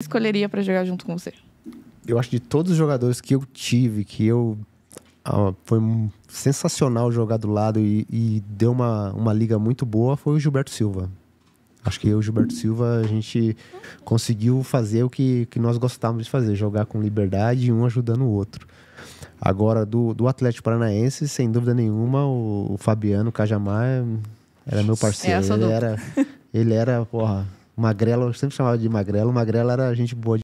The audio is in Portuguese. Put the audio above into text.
escolheria para jogar junto com você? Eu acho que de todos os jogadores que eu tive, que eu. Ah, foi um, sensacional jogar do lado e, e, deu uma, uma liga muito boa, foi o Gilberto Silva. Acho que eu e o Gilberto Silva, a gente conseguiu fazer o que, que nós gostávamos de fazer, jogar com liberdade, um ajudando o outro. Agora, do, do Atlético Paranaense, sem dúvida nenhuma, o, o Fabiano Cajamar era meu é, parceiro. É, ele, era, ele era, porra, Magrelo, eu sempre chamava de Magrelo. Magrelo era gente boa